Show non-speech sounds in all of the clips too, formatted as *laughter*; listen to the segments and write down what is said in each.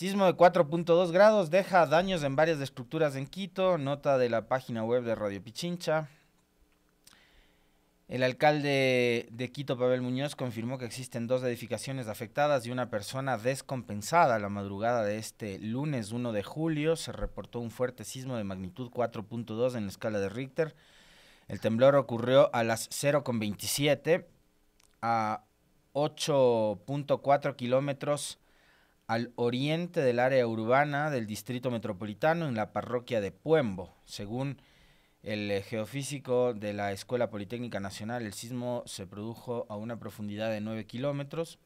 Sismo de 4.2 grados deja daños en varias estructuras en Quito, nota de la página web de Radio Pichincha. El alcalde de Quito, Pavel Muñoz, confirmó que existen dos edificaciones afectadas y una persona descompensada. La madrugada de este lunes 1 de julio se reportó un fuerte sismo de magnitud 4.2 en la escala de Richter. El temblor ocurrió a las 0,27 a 8.4 kilómetros al oriente del área urbana del distrito metropolitano en la parroquia de Puembo. Según el eh, geofísico de la Escuela Politécnica Nacional, el sismo se produjo a una profundidad de 9 kilómetros.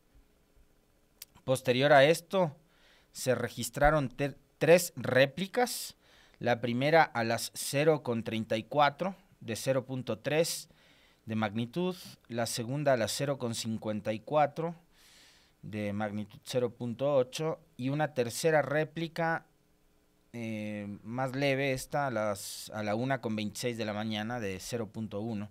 Posterior a esto, se registraron tres réplicas. La primera a las 0,34 de 0.3 de magnitud, la segunda a las 0,54 de magnitud 0.8 y una tercera réplica eh, más leve, esta a, las, a la 1.26 de la mañana de 0.1.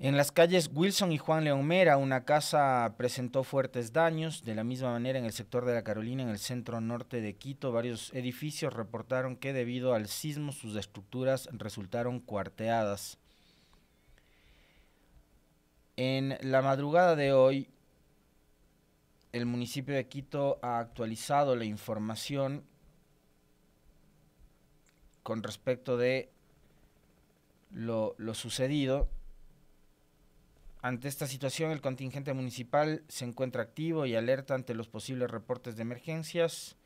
En las calles Wilson y Juan León Mera, una casa presentó fuertes daños. De la misma manera, en el sector de la Carolina, en el centro norte de Quito, varios edificios reportaron que debido al sismo sus estructuras resultaron cuarteadas. En la madrugada de hoy, el municipio de Quito ha actualizado la información con respecto de lo, sucedido. Ante esta situación, el contingente municipal se encuentra activo y alerta ante los posibles reportes de emergencias.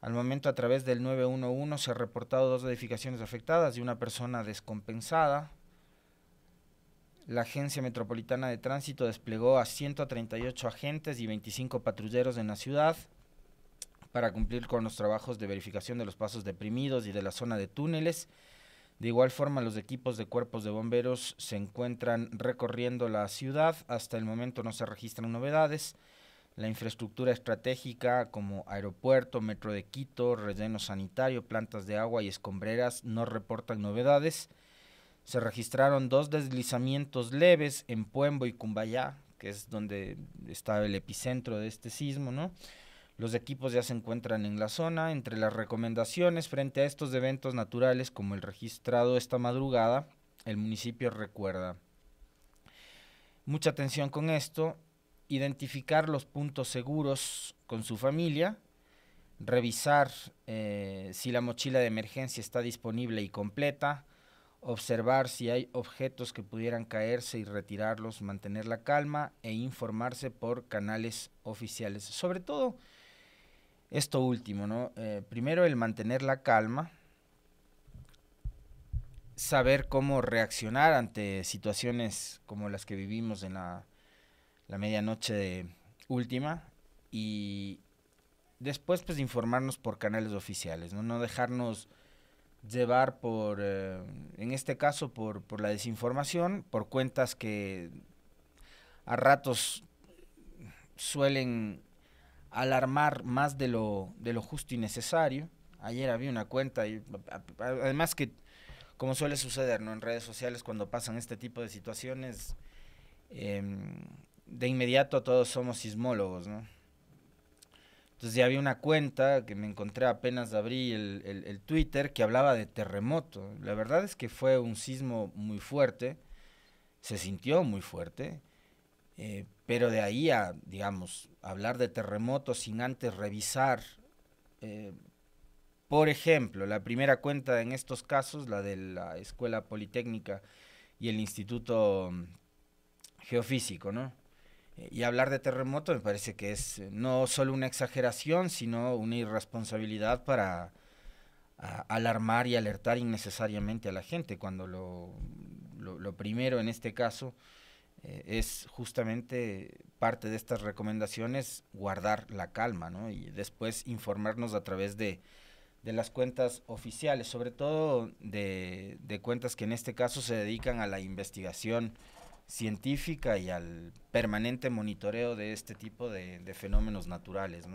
Al momento, a través del 911 se han reportado dos edificaciones afectadas y una persona descompensada la Agencia Metropolitana de Tránsito desplegó a 138 agentes y 25 patrulleros en la ciudad para cumplir con los trabajos de verificación de los pasos deprimidos y de la zona de túneles. De igual forma, los equipos de cuerpos de bomberos se encuentran recorriendo la ciudad. Hasta el momento no se registran novedades. La infraestructura estratégica como aeropuerto, metro de Quito, relleno sanitario, plantas de agua y escombreras no reportan novedades se registraron dos deslizamientos leves en Puembo y Cumbayá, que es donde está el epicentro de este sismo, ¿no? Los equipos ya se encuentran en la zona. Entre las recomendaciones frente a estos eventos naturales, como el registrado esta madrugada, el municipio recuerda. Mucha atención con esto, identificar los puntos seguros con su familia, revisar eh, si la mochila de emergencia está disponible y completa, observar si hay objetos que pudieran caerse y retirarlos, mantener la calma e informarse por canales oficiales. Sobre todo esto último, ¿no? Eh, primero el mantener la calma, saber cómo reaccionar ante situaciones como las que vivimos en la, la medianoche última y después pues informarnos por canales oficiales, ¿no? No dejarnos llevar por, eh, en este caso, por, por la desinformación, por cuentas que a ratos suelen alarmar más de lo, de lo justo y necesario. Ayer había una cuenta, y, además que, como suele suceder ¿no? en redes sociales, cuando pasan este tipo de situaciones, em, de inmediato todos somos sismólogos, ¿no? Entonces ya había una cuenta que me encontré apenas abrí el, el, Twitter que hablaba de terremoto. La verdad es que fue un sismo muy fuerte, se sintió muy fuerte, eh, pero de ahí a, digamos, hablar de terremoto sin antes revisar, eh, por ejemplo, la primera cuenta en estos casos, la de la Escuela Politécnica y el Instituto mm, Geofísico, ¿no? Eh, y hablar de terremoto me parece que es eh, no solo una exageración, sino una irresponsabilidad para alarmar y alertar innecesariamente a la gente, cuando lo, primero en este caso eh, es justamente parte de estas recomendaciones guardar la calma, ¿no? Y después informarnos a través de, las cuentas oficiales, sobre todo de, de cuentas que en este caso se dedican a la investigación científica y al permanente monitoreo de este tipo de, fenómenos naturales,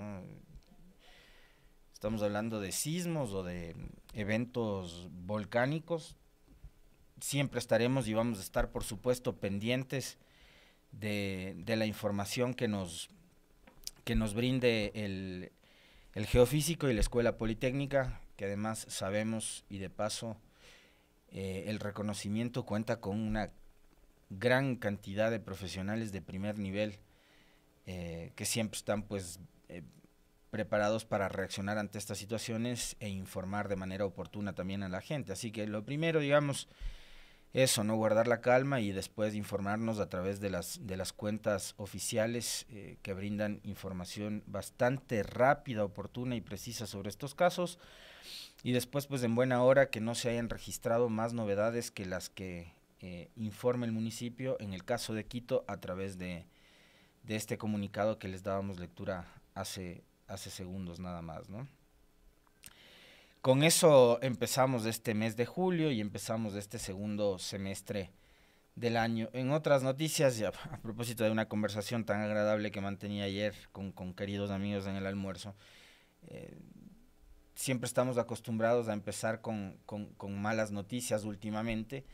Estamos hablando de sismos o de eventos volcánicos. Siempre estaremos y vamos a estar, por supuesto, pendientes de, la información que nos, que nos brinde el, geofísico y la escuela politécnica, que además sabemos y de paso eh, el reconocimiento cuenta con una gran cantidad de profesionales de primer nivel eh, que siempre están pues eh, preparados para reaccionar ante estas situaciones e informar de manera oportuna también a la gente. Así que lo primero, digamos, eso, ¿no? Guardar la calma y después informarnos a través de las, de las cuentas oficiales eh, que brindan información bastante rápida, oportuna y precisa sobre estos casos. Y después, pues en buena hora, que no se hayan registrado más novedades que las que eh, informe el municipio, en el caso de Quito, a través de, de este comunicado que les dábamos lectura hace, hace segundos nada más, ¿no? Con eso empezamos este mes de julio y empezamos este segundo semestre del año. En otras noticias, *laughs* a propósito de una conversación tan agradable que mantenía ayer con, con queridos amigos en el almuerzo, eh, siempre estamos acostumbrados a empezar con, con, con malas noticias últimamente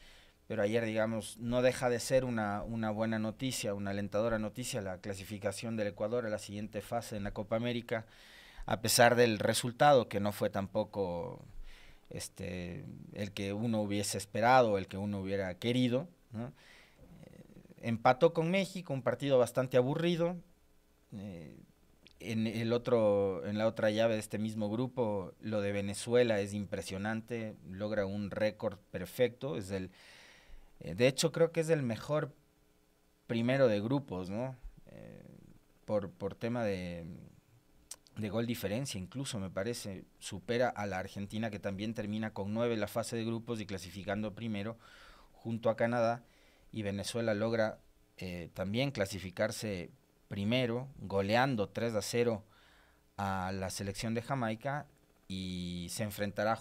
pero ayer, digamos, no deja de ser una, una buena noticia, una alentadora noticia la clasificación del Ecuador a la siguiente fase en la Copa América, a pesar del resultado que no fue tampoco este, el que uno hubiese esperado, el que uno hubiera querido. Eh, empató con México, un partido bastante aburrido. Eh, en, el otro, en la otra llave de este mismo grupo, lo de Venezuela es impresionante, logra un récord perfecto, es el eh, de hecho, creo que es el mejor primero de grupos, ¿no? Eh, por, por tema de, gol diferencia, incluso me parece, supera a la Argentina que también termina con nueve en la fase de grupos y clasificando primero junto a Canadá y Venezuela logra eh, también clasificarse primero, goleando 3 a 0 a la selección de Jamaica y se enfrentará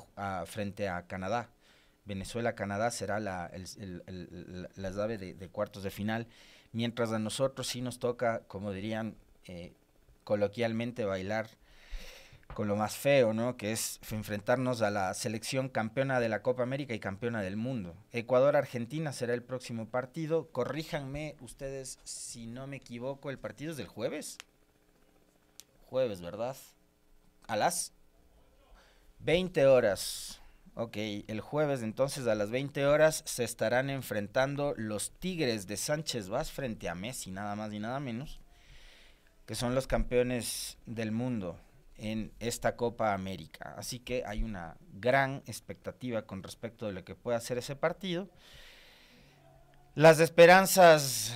frente a Canadá Venezuela-Canadá será la, el, llave de, cuartos de final, mientras a nosotros sí nos toca, como dirían eh, coloquialmente, bailar con lo más feo, ¿no? Que es enfrentarnos a la selección campeona de la Copa América y campeona del mundo. Ecuador-Argentina será el próximo partido. Corríjanme ustedes si no me equivoco, el partido es del jueves. Jueves, ¿verdad? A las 20 horas. Ok, el jueves entonces a las 20 horas se estarán enfrentando los Tigres de Sánchez Vaz frente a Messi, nada más y nada menos, que son los campeones del mundo en esta Copa América. Así que hay una gran expectativa con respecto de lo que pueda hacer ese partido. Las esperanzas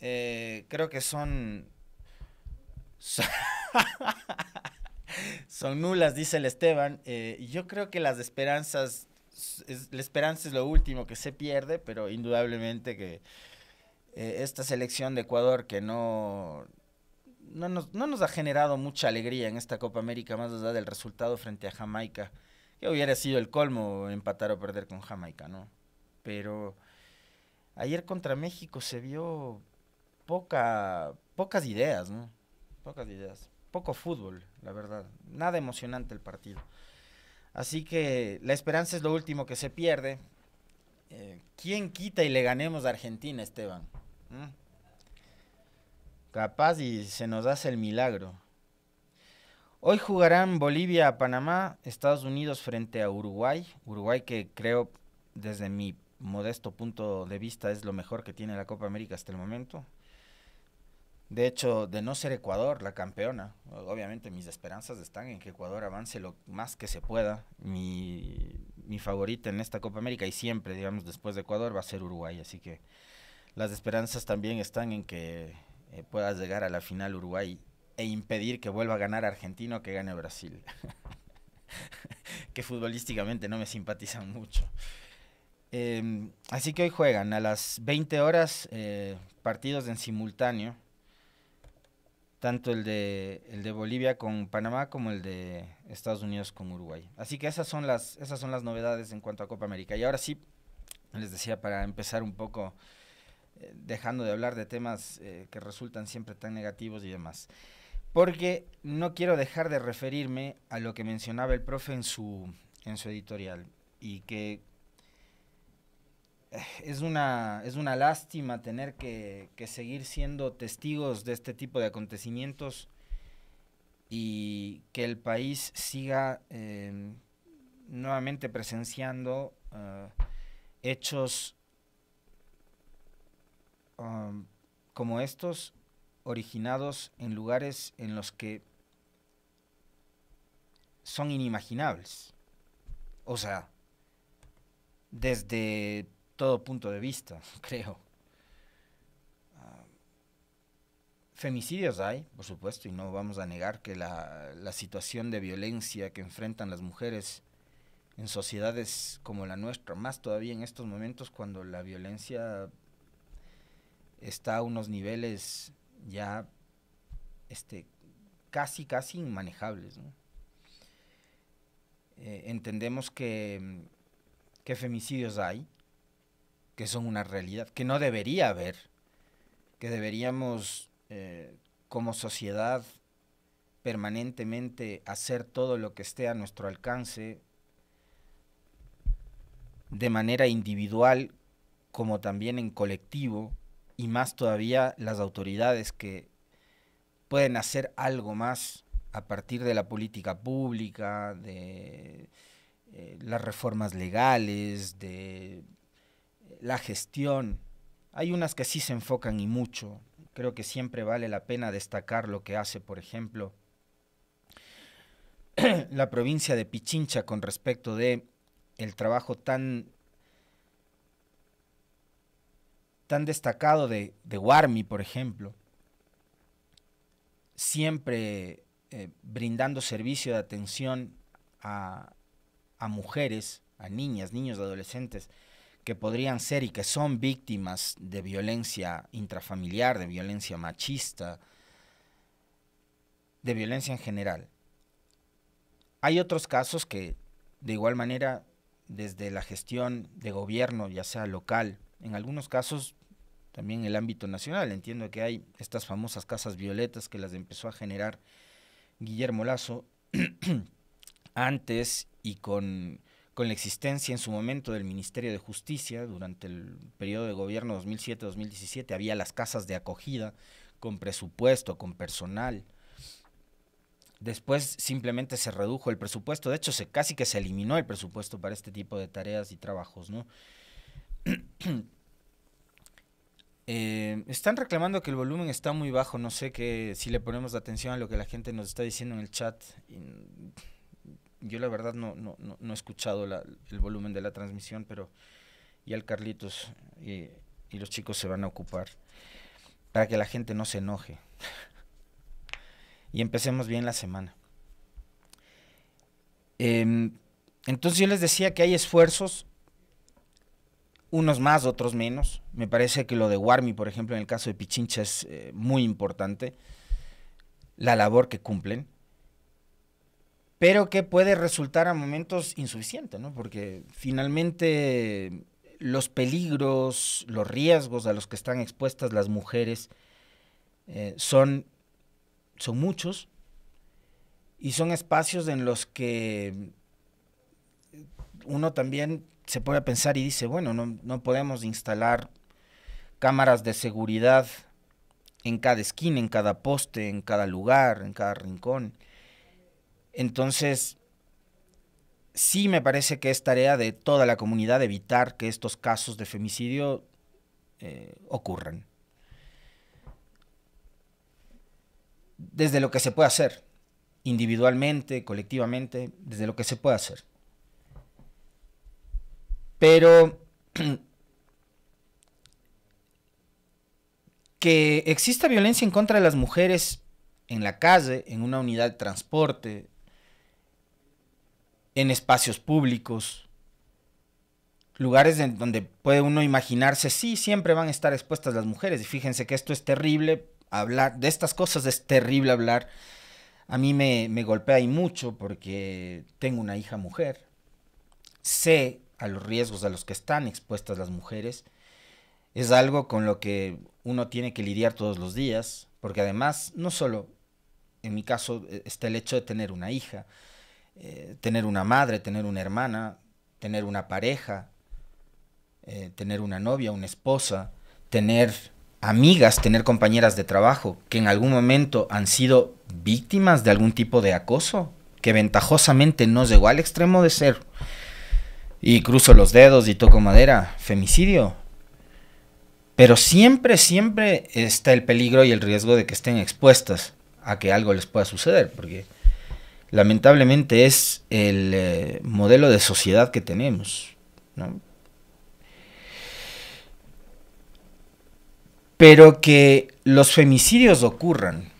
eh, creo que son... *laughs* son nulas, dice el Esteban. Eh, yo creo que las esperanzas, la esperanza es lo último que se pierde, pero indudablemente que eh, esta selección de Ecuador que no, no nos, ha generado mucha alegría en esta Copa América, más allá del resultado frente a Jamaica, que hubiera sido el colmo empatar o perder con Jamaica, ¿no? Pero ayer contra México se vio poca, pocas ideas, ¿no? Pocas ideas poco fútbol, la verdad. Nada emocionante el partido. Así que la esperanza es lo último que se pierde. Eh, ¿Quién quita y le ganemos a Argentina, Esteban? ¿Mm? Capaz y se nos hace el milagro. Hoy jugarán Bolivia a Panamá, Estados Unidos frente a Uruguay. Uruguay que creo, desde mi modesto punto de vista, es lo mejor que tiene la Copa América hasta el momento. De hecho, de no ser Ecuador la campeona, obviamente mis esperanzas están en que Ecuador avance lo más que se pueda. Mi, favorita en esta Copa América y siempre, digamos, después de Ecuador va a ser Uruguay. Así que las esperanzas también están en que eh, puedas llegar a la final Uruguay e impedir que vuelva a ganar Argentina o que gane Brasil. *laughs* que futbolísticamente no me simpatizan mucho. Em, así que hoy juegan a las 20 horas eh, partidos en simultáneo tanto el de, el de Bolivia con Panamá como el de Estados Unidos con Uruguay. Así que esas son las, esas son las novedades en cuanto a Copa América. Y ahora sí, les decía, para empezar un poco, eh, dejando de hablar de temas eh, que resultan siempre tan negativos y demás. Porque no quiero dejar de referirme a lo que mencionaba el profe en su, en su editorial y que es una, es una lástima tener que, seguir siendo testigos de este tipo de acontecimientos y que el país siga em, nuevamente presenciando eh, hechos um, como estos originados en lugares en los que son inimaginables. O sea, desde todo punto de vista, *laughs* creo. Ah, femicidios hay, por supuesto, y no vamos a negar que la, situación de violencia que enfrentan las mujeres en sociedades como la nuestra, más todavía en estos momentos cuando la violencia está a unos niveles ya este, casi, casi inmanejables. Eh, entendemos que, que femicidios hay, que son una realidad, que no debería haber, que deberíamos eh, como sociedad permanentemente hacer todo lo que esté a nuestro alcance de manera individual como también en colectivo y más todavía las autoridades que pueden hacer algo más a partir de la política pública, de eh, las reformas legales, de la gestión. Hay unas que sí se enfocan y mucho. Creo que siempre vale la pena destacar lo que hace, por ejemplo, *clears throat* la provincia de Pichincha con respecto de el trabajo tan tan destacado de, de Warmi, por ejemplo, siempre eh, brindando servicio de atención a, a mujeres, a niñas, niños, adolescentes, que podrían ser y que son víctimas de violencia intrafamiliar, de violencia machista, de violencia en general. Hay otros casos que de igual manera desde la gestión de gobierno, ya sea local, en algunos casos también en el ámbito nacional. Entiendo que hay estas famosas casas violetas que las empezó a generar Guillermo Lazo *clears throat* antes y con con la existencia en su momento del Ministerio de Justicia durante el periodo de gobierno 2007-2017. Había las casas de acogida con presupuesto, con personal. Después simplemente se redujo el presupuesto, de hecho se, casi que se eliminó el presupuesto para este tipo de tareas y trabajos, ¿no? *clears throat* Eh, están reclamando que el volumen está muy bajo. No sé qué si le ponemos atención a lo que la gente nos está diciendo en el chat yo la verdad no, no, he escuchado el volumen de la transmisión, pero ya el Carlitos y, los chicos se van a ocupar para que la gente no se enoje. y empecemos bien la semana. Em, entonces yo les decía que hay esfuerzos, unos más, otros menos. Me parece que lo de Warmi, por ejemplo, en el caso de Pichincha es eh, muy importante, la labor que cumplen pero que puede resultar a momentos insuficiente, ¿no? Porque finalmente los peligros, los riesgos a los que están expuestas las mujeres eh, son, son muchos y son espacios en los que uno también se puede pensar y dice, bueno, no, no podemos instalar cámaras de seguridad en cada esquina, en cada poste, en cada lugar, en cada rincón. Entonces, sí me parece que es tarea de toda la comunidad evitar que estos casos de femicidio eh, ocurran. Desde lo que se puede hacer, individualmente, colectivamente, desde lo que se puede hacer. Pero *clears throat* que exista violencia en contra de las mujeres en la calle, en una unidad de transporte, en espacios públicos, lugares en donde puede uno imaginarse, sí, siempre van a estar expuestas las mujeres. Y fíjense que esto es terrible hablar, de estas cosas es terrible hablar. A mí me, me golpea y mucho porque tengo una hija mujer. Sé a los riesgos a los que están expuestas las mujeres. Es algo con lo que uno tiene que lidiar todos los días, porque además no solo en mi caso e-, está el hecho de tener una hija, eh, tener una madre, tener una hermana, tener una pareja, eh, tener una novia, una esposa, tener amigas, tener compañeras de trabajo que en algún momento han sido víctimas de algún tipo de acoso, que ventajosamente no llegó al extremo de ser, y cruzo los dedos y toco madera, femicidio. Pero siempre, siempre está el peligro y el riesgo de que estén expuestas a que algo les pueda suceder, porque lamentablemente es el eh, modelo de sociedad que tenemos. ¿no? Pero que los femicidios ocurran,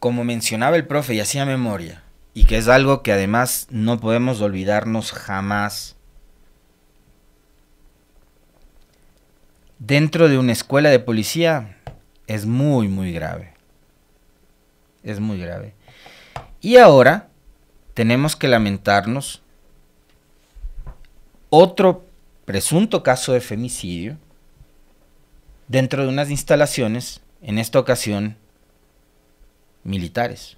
como mencionaba el profe y hacía memoria, y que es algo que además no podemos olvidarnos jamás. Dentro de una escuela de policía es muy, muy grave. Es muy grave. Y ahora tenemos que lamentarnos otro presunto caso de femicidio dentro de unas instalaciones, en esta ocasión militares.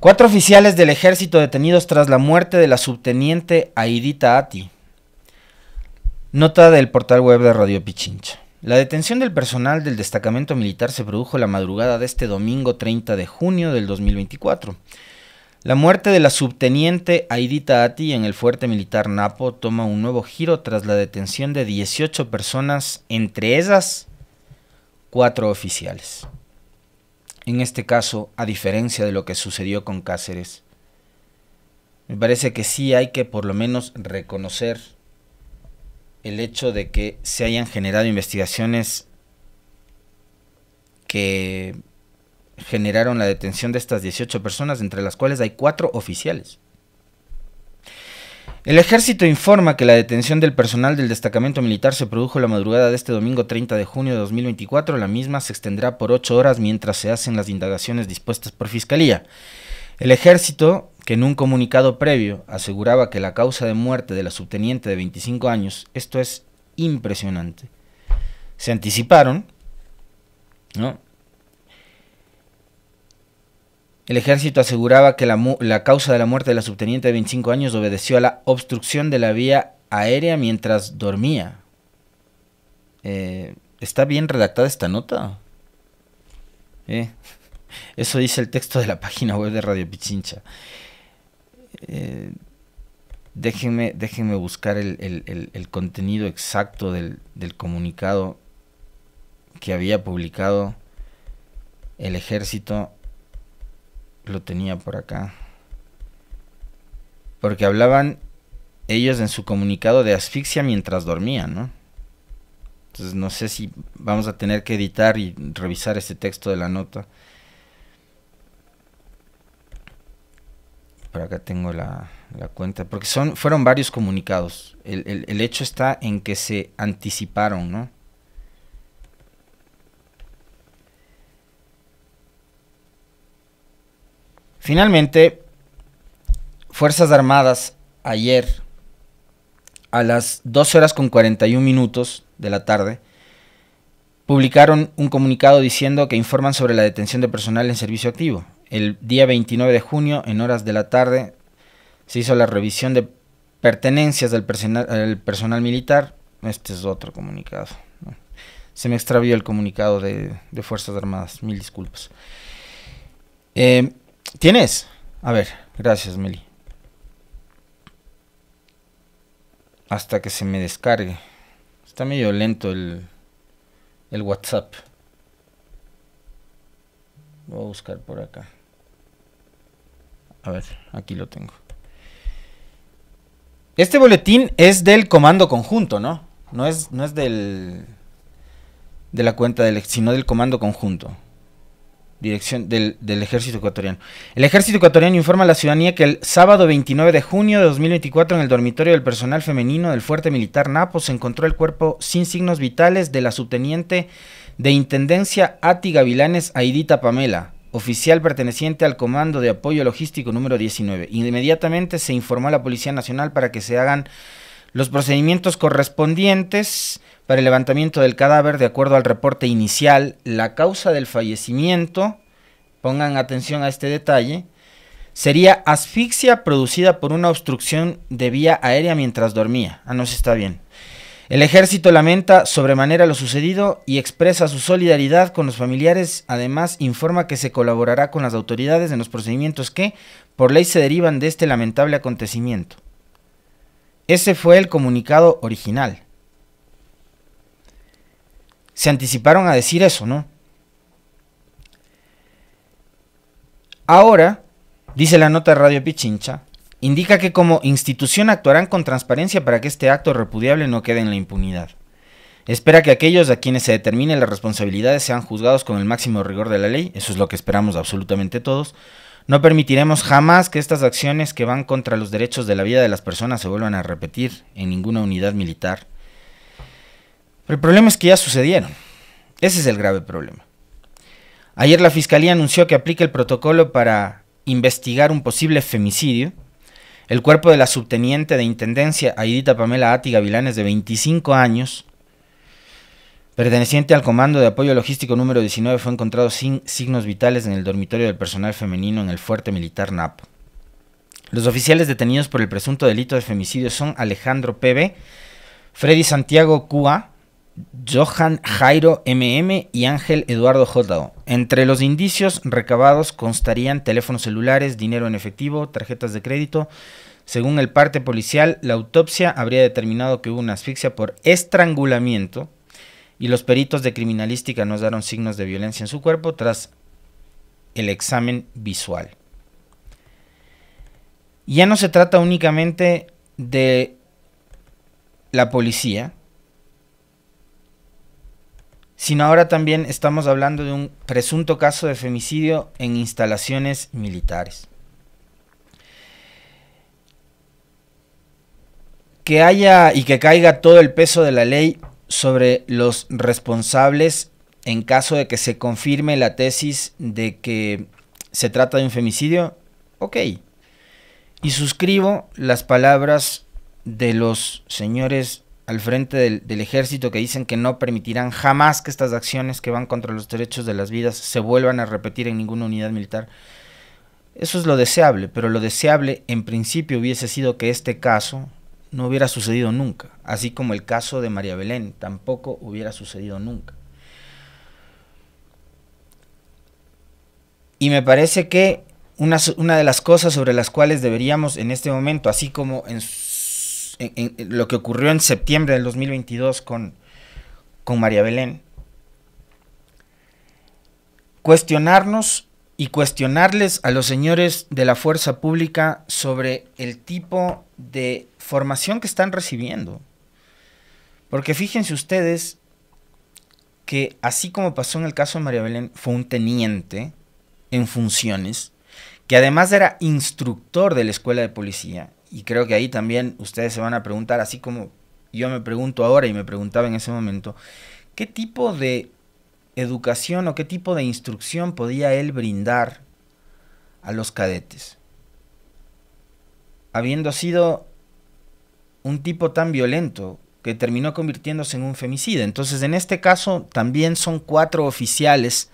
Cuatro oficiales del ejército detenidos tras la muerte de la subteniente Aidita Ati. Nota del portal web de Radio Pichincha. La detención del personal del destacamento militar se produjo la madrugada de este domingo 30 de junio del 2024. La muerte de la subteniente Aidita Ati en el fuerte militar Napo toma un nuevo giro tras la detención de 18 personas, entre ellas cuatro oficiales. En este caso, a diferencia de lo que sucedió con Cáceres, me parece que sí hay que por lo menos reconocer el hecho de que se hayan generado investigaciones que generaron la detención de estas 18 personas, entre las cuales hay cuatro oficiales. El ejército informa que la detención del personal del destacamento militar se produjo la madrugada de este domingo 30 de junio de 2024. La misma se extenderá por 8 horas mientras se hacen las indagaciones dispuestas por Fiscalía. El ejército que en un comunicado previo aseguraba que la causa de muerte de la subteniente de 25 años, esto es impresionante, se anticiparon, ¿no? El ejército aseguraba que la, la, causa de la muerte de la subteniente de 25 años obedeció a la obstrucción de la vía aérea mientras dormía. Eh, ¿Está bien redactada esta nota? Eh, *laughs* eso dice el texto de la página web de Radio Pichincha. Eh, déjenme, buscar el, contenido exacto del, comunicado que había publicado el ejército. Lo tenía por acá. Porque hablaban ellos en su comunicado de asfixia mientras dormían, ¿no? Entonces no sé si vamos a tener que editar y revisar este texto de la nota. por acá tengo la, cuenta, porque son, fueron varios comunicados. El, el, hecho está en que se anticiparon, ¿no? Finalmente, Fuerzas Armadas ayer a las 12 horas con 41 minutos de la tarde publicaron un comunicado diciendo que informan sobre la detención de personal en servicio activo el día 29 de junio, en horas de la tarde, se hizo la revisión de pertenencias del personal, personal militar. Este es otro comunicado. Se me extravió el comunicado de, Fuerzas Armadas. Mil disculpas. Eh, ¿Tienes? A ver, gracias, Meli. Hasta que se me descargue. Está medio lento el, el WhatsApp. Voy a buscar por acá. A ver, aquí lo tengo. Este boletín es del comando conjunto, ¿no? No es, no es del, de la cuenta del, ex, sino del comando conjunto dirección del, del, ejército ecuatoriano. El ejército ecuatoriano informa a la ciudadanía que el sábado 29 de junio de 2024 en el dormitorio del personal femenino del fuerte militar Napo se encontró el cuerpo sin signos vitales de la subteniente de Intendencia Ati Gavilanes Aidita Pamela, oficial perteneciente al Comando de Apoyo Logístico número 19. Inmediatamente se informó a la Policía Nacional para que se hagan los procedimientos correspondientes para el levantamiento del cadáver de acuerdo al reporte inicial, la causa del fallecimiento, pongan atención a este detalle, sería asfixia producida por una obstrucción de vía aérea mientras dormía. Ah, no se está bien. El ejército lamenta sobremanera lo sucedido y expresa su solidaridad con los familiares. Además, informa que se colaborará con las autoridades en los procedimientos que, por ley, se derivan de este lamentable acontecimiento. Ese fue el comunicado original. Se anticiparon a decir eso, ¿no? Ahora, dice la nota de Radio Pichincha, indica que como institución actuarán con transparencia para que este acto repudiable no quede en la impunidad. Espera que aquellos a quienes se determine las responsabilidades sean juzgados con el máximo rigor de la ley, eso es lo que esperamos absolutamente todos, no permitiremos jamás que estas acciones que van contra los derechos de la vida de las personas se vuelvan a repetir en ninguna unidad militar. Pero el problema es que ya sucedieron. Ese es el grave problema. Ayer la Fiscalía anunció que aplica el protocolo para investigar un posible femicidio. El cuerpo de la subteniente de Intendencia Aidita Pamela Ati Gavilanes de 25 años Perteneciente al Comando de Apoyo Logístico número 19, fue encontrado sin signos vitales en el dormitorio del personal femenino en el Fuerte Militar nap Los oficiales detenidos por el presunto delito de femicidio son Alejandro PB, Freddy Santiago Cua, Johan Jairo MM y Ángel Eduardo J. Entre los indicios recabados constarían teléfonos celulares, dinero en efectivo, tarjetas de crédito. Según el parte policial, la autopsia habría determinado que hubo una asfixia por estrangulamiento y los peritos de criminalística nos daron signos de violencia en su cuerpo tras el examen visual. Ya no se trata únicamente de la policía, sino ahora también estamos hablando de un presunto caso de femicidio en instalaciones militares. Que haya y que caiga todo el peso de la ley sobre los responsables en caso de que se confirme la tesis de que se trata de un femicidio? Ok. Y suscribo las palabras de los señores al frente del, del, ejército que dicen que no permitirán jamás que estas acciones que van contra los derechos de las vidas se vuelvan a repetir en ninguna unidad militar. Eso es lo deseable, pero lo deseable en principio hubiese sido que este caso no hubiera sucedido nunca, así como el caso de María Belén tampoco hubiera sucedido nunca. Y me parece que una, de las cosas sobre las cuales deberíamos en este momento, así como en, lo que ocurrió en septiembre del 2022 con, con María Belén, cuestionarnos y cuestionarles a los señores de la fuerza pública sobre el tipo de formación que están recibiendo. Porque fíjense ustedes que así como pasó en el caso de María Belén, fue un teniente en funciones, que además era instructor de la escuela de policía, y creo que ahí también ustedes se van a preguntar, así como yo me pregunto ahora y me preguntaba en ese momento, ¿qué tipo de educación o qué tipo de instrucción podía él brindar a los cadetes. Habiendo sido un tipo tan violento que terminó convirtiéndose en un femicida. Entonces, en este caso, también son cuatro oficiales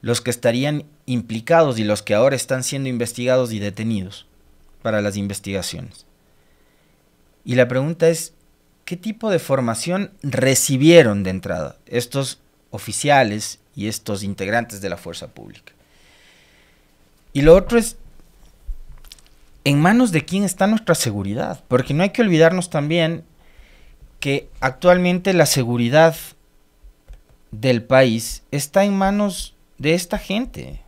los que estarían implicados y los que ahora están siendo investigados y detenidos para las investigaciones. Y la pregunta es, ¿qué tipo de formación recibieron de entrada estos oficiales y estos integrantes de la fuerza pública. Y lo otro es, ¿en manos de quién está nuestra seguridad? Porque no hay que olvidarnos también que actualmente la seguridad del país está en manos de esta gente.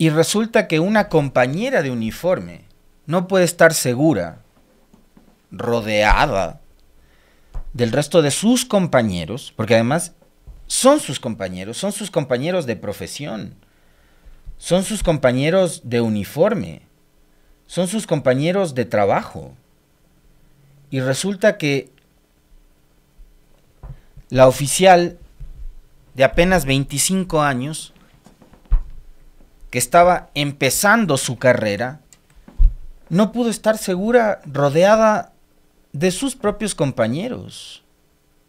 Y resulta que una compañera de uniforme no puede estar segura, rodeada del resto de sus compañeros, porque además son sus compañeros, son sus compañeros de profesión, son sus compañeros de uniforme, son sus compañeros de trabajo. Y resulta que la oficial de apenas 25 años, que estaba empezando su carrera, no pudo estar segura rodeada de sus propios compañeros,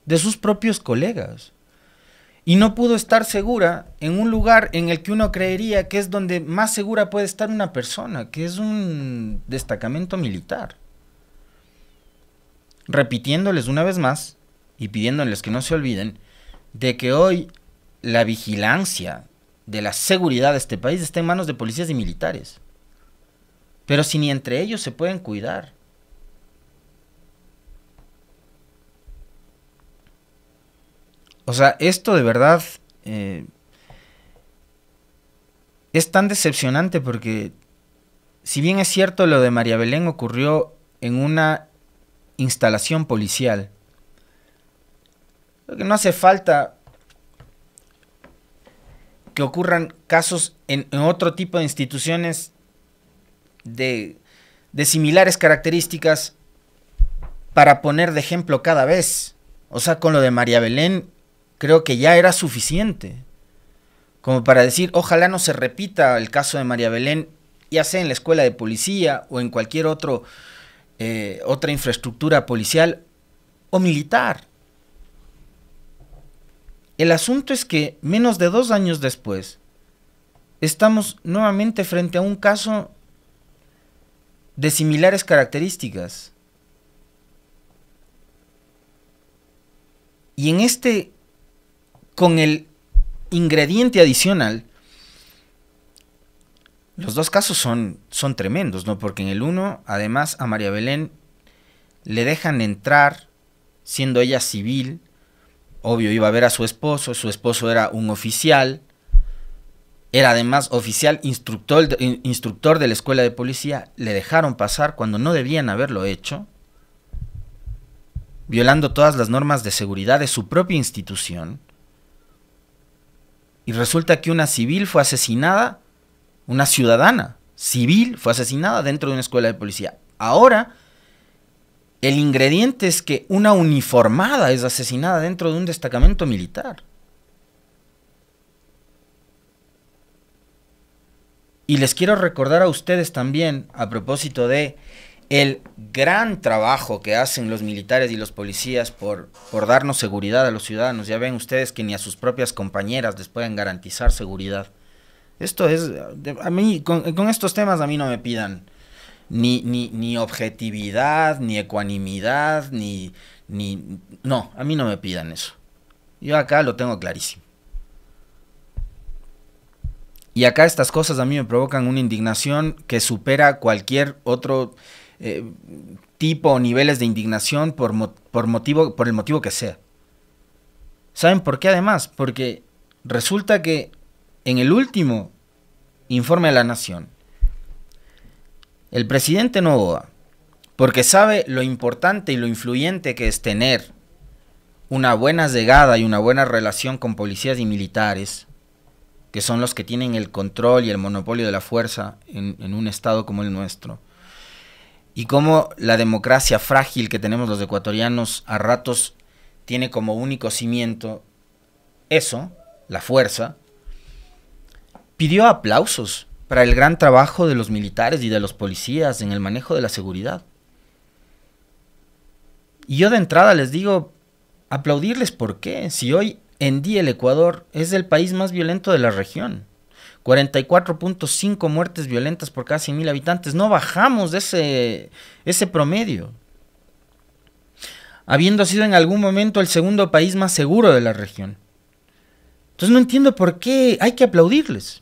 de sus propios colegas. Y no pudo estar segura en un lugar en el que uno creería que es donde más segura puede estar una persona, que es un destacamento militar. Repitiéndoles una vez más y pidiéndoles que no se olviden de que hoy la vigilancia de la seguridad de este país está en manos de policías y militares. Pero si ni entre ellos se pueden cuidar. O sea, esto de verdad eh, es tan decepcionante porque si bien es cierto lo de María Belén ocurrió en una instalación policial, que no hace falta que ocurran casos en otro tipo de instituciones de, similares características para poner de ejemplo cada vez. O sea, con lo de María Belén creo que ya era suficiente. Como para decir, ojalá no se repita el caso de María Belén, ya sea en la escuela de policía o en cualquier otro, eh, otra infraestructura policial o militar. El asunto es que menos de dos años después, estamos nuevamente frente a un caso de similares características. Y en este, con el ingrediente adicional, los dos casos son, son tremendos, ¿no? Porque en el uno, además, a María Belén le dejan entrar, siendo ella civil, obvio, iba a ver a su esposo, su esposo era un oficial, era además oficial instructor, instructor de la escuela de policía, le dejaron pasar cuando no debían haberlo hecho, violando todas las normas de seguridad de su propia institución. Y resulta que una civil fue asesinada, una ciudadana civil fue asesinada dentro de una escuela de policía. Ahora, el ingrediente es que una uniformada es asesinada dentro de un destacamento militar. Y les quiero recordar a ustedes también, a propósito de el gran trabajo que hacen los militares y los policías por, por darnos seguridad a los ciudadanos. Ya ven ustedes que ni a sus propias compañeras les pueden garantizar seguridad. Esto es, a mí, con, estos temas a mí no me pidan ni, ni, ni objetividad, ni ecuanimidad, ni, ni... No, a mí no me pidan eso. Yo acá lo tengo clarísimo. Y acá estas cosas a mí me provocan una indignación que supera cualquier otro eh, tipo o niveles de indignación por, motivo, por el motivo que sea. ¿Saben por qué además? Porque resulta que en el último informe de la Nación, el presidente Novoa, porque sabe lo importante y lo influyente que es tener una buena llegada y una buena relación con policías y militares, que son los que tienen el control y el monopolio de la fuerza en, un Estado como el nuestro. Y cómo la democracia frágil que tenemos los ecuatorianos a ratos tiene como único cimiento eso, la fuerza, pidió aplausos para el gran trabajo de los militares y de los policías en el manejo de la seguridad. Y yo de entrada les digo, aplaudirles por qué, si hoy en día el Ecuador es el país más violento de la región. 44.5 muertes violentas por casi mil habitantes. No bajamos de ese, ese promedio. Habiendo sido en algún momento el segundo país más seguro de la región. Entonces no entiendo por qué hay que aplaudirles.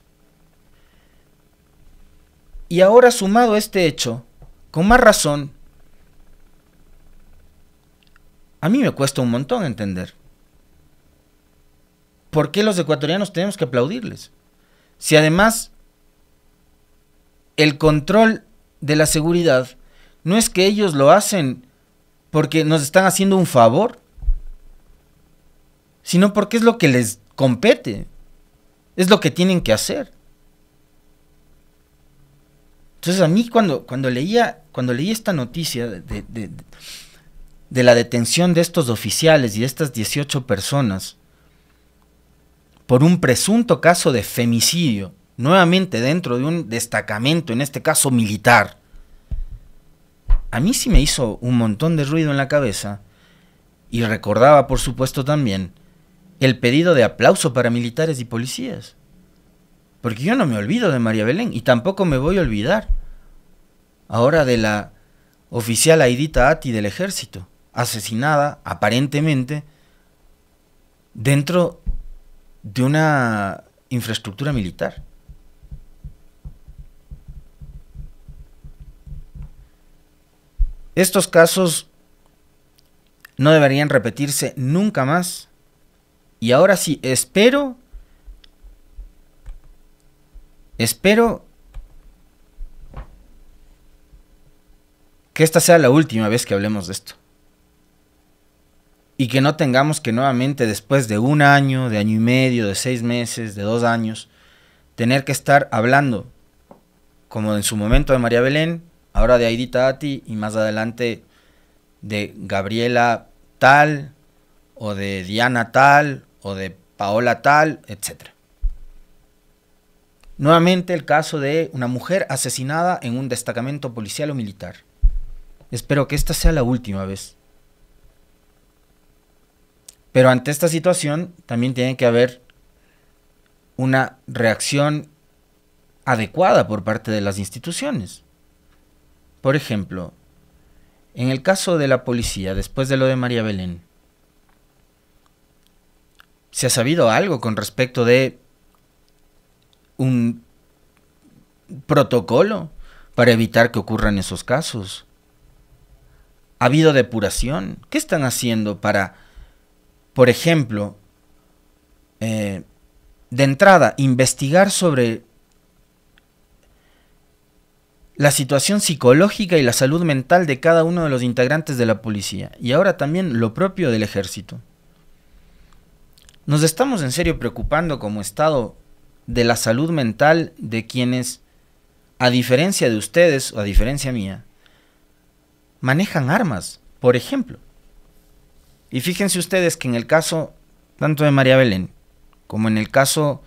Y ahora sumado a este hecho, con más razón, a mí me cuesta un montón entender. ¿por qué los ecuatorianos tenemos que aplaudirles? Si además el control de la seguridad no es que ellos lo hacen porque nos están haciendo un favor, sino porque es lo que les compete, es lo que tienen que hacer. Entonces a mí cuando, cuando, leía, cuando leí esta noticia de, de, de la detención de estos oficiales y de estas 18 personas, por un presunto caso de femicidio, nuevamente dentro de un destacamento, en este caso militar. A mí sí me hizo un montón de ruido en la cabeza y recordaba, por supuesto, también el pedido de aplauso para militares y policías. Porque yo no me olvido de María Belén y tampoco me voy a olvidar ahora de la oficial Aidita Ati del ejército, asesinada aparentemente dentro de una infraestructura militar. Estos casos no deberían repetirse nunca más. Y ahora sí, espero, espero que esta sea la última vez que hablemos de esto y que no tengamos que nuevamente después de un año, de año y medio, de seis meses, de dos años, tener que estar hablando, como en su momento de María Belén, ahora de Aidita Ati y más adelante de Gabriela tal, o de Diana tal, o de Paola tal, etc. Nuevamente el caso de una mujer asesinada en un destacamento policial o militar. Espero que esta sea la última vez pero ante esta situación también tiene que haber una reacción adecuada por parte de las instituciones. Por ejemplo, en el caso de la policía, después de lo de María Belén, ¿se ha sabido algo con respecto de un protocolo para evitar que ocurran esos casos? ¿Ha habido depuración? ¿Qué están haciendo para por ejemplo, eh, de entrada, investigar sobre la situación psicológica y la salud mental de cada uno de los integrantes de la policía, y ahora también lo propio del ejército. Nos estamos en serio preocupando como Estado de la salud mental de quienes, a diferencia de ustedes o a diferencia mía, manejan armas, por ejemplo. Y fíjense ustedes que en el caso tanto de María Belén como en el caso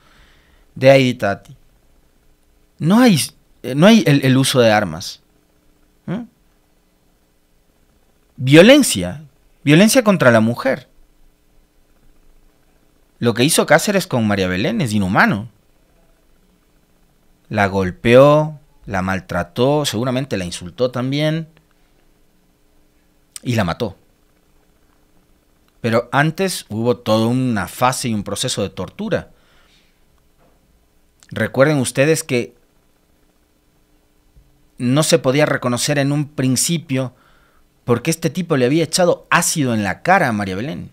de Aidi Tati, no hay, eh, no hay el, uso de armas. Violencia, violencia contra la mujer. Lo que hizo Cáceres con María Belén es inhumano. La golpeó, la maltrató, seguramente la insultó también y la mató. Pero antes hubo toda una fase y un proceso de tortura. Recuerden ustedes que no se podía reconocer en un principio porque este tipo le había echado ácido en la cara a María Belén.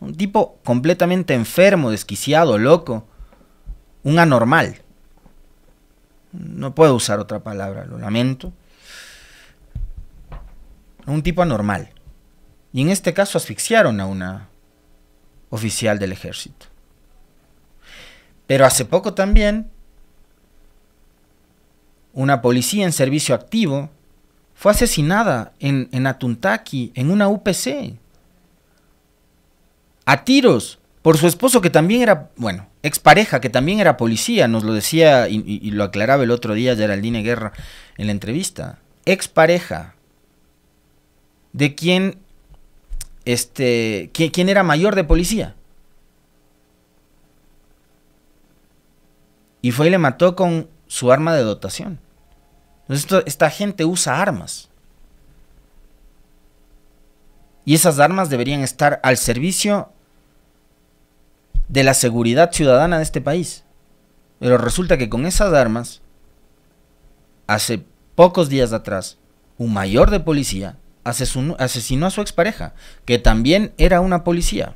Un tipo completamente enfermo, desquiciado, loco. Un anormal. No puedo usar otra palabra, lo lamento. Un tipo anormal. Y en este caso asfixiaron a una oficial del ejército. Pero hace poco también, una policía en servicio activo fue asesinada en, en Atuntaki, en una UPC, a tiros por su esposo que también era, bueno, expareja, que también era policía, nos lo decía y, lo aclaraba el otro día Geraldine Guerra en la entrevista, expareja, de quien este, ¿quién, era mayor de policía? Y fue y le mató con su arma de dotación. esta gente usa armas. Y esas armas deberían estar al servicio de la seguridad ciudadana de este país. Pero resulta que con esas armas, hace pocos días atrás, un mayor de policía asesinó, a su expareja, que también era una policía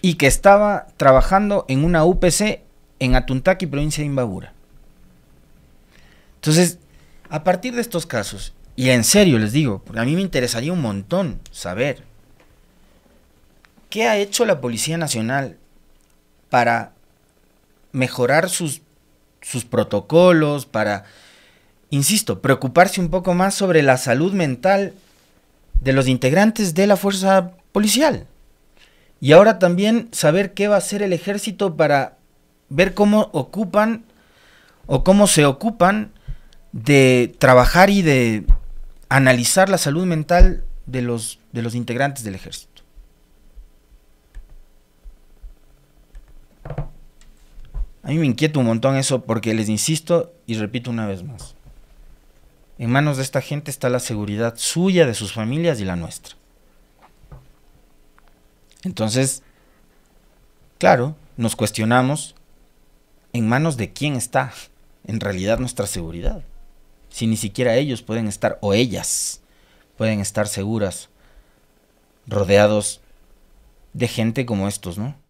y que estaba trabajando en una UPC en Atuntaki, provincia de Imbabura. Entonces, a partir de estos casos, y en serio les digo, porque a mí me interesaría un montón saber qué ha hecho la Policía Nacional para mejorar sus, sus protocolos, para insisto, preocuparse un poco más sobre la salud mental de los integrantes de la fuerza policial. Y ahora también saber qué va a hacer el ejército para ver cómo ocupan o cómo se ocupan de trabajar y de analizar la salud mental de los, de los integrantes del ejército. A mí me inquieta un montón eso porque les insisto y repito una vez más. En manos de esta gente está la seguridad suya, de sus familias y la nuestra. Entonces, claro, nos cuestionamos en manos de quién está en realidad nuestra seguridad. Si ni siquiera ellos pueden estar, o ellas pueden estar seguras, rodeados de gente como estos, ¿no?